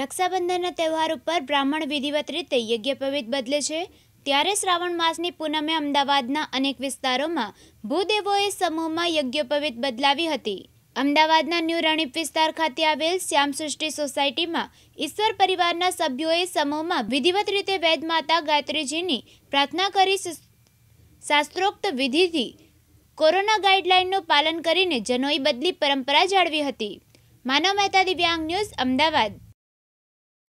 રક્ષાબંધનના તહેવાર ઉપર બ્રાહ્મણ વિધિવત રીતે યજ્ઞપવિત બદલે છે ત્યારે શ્રાવણ માસની પૂનમે અમદાવાદના અનેક વિસ્તારોમાં ભૂદેવોએ સમૂહમાં યજ્ઞોપવિત બદલાવી હતી અમદાવાદના ન્યૂ રણીપ વિસ્તાર ખાતે આવેલ શ્યામસૃષ્ટિ સોસાયટીમાં ઈશ્વર પરિવારના સભ્યોએ સમૂહમાં વિધિવત રીતે વેદમાતા ગાયત્રીજીની પ્રાર્થના કરી શાસ્ત્રોક્ત વિધિથી કોરોના ગાઈડલાઈનનું પાલન કરીને જનોઈ બદલી પરંપરા જાળવી હતી માનવ મહેતા દિવ્યાંગ ન્યૂઝ અમદાવાદ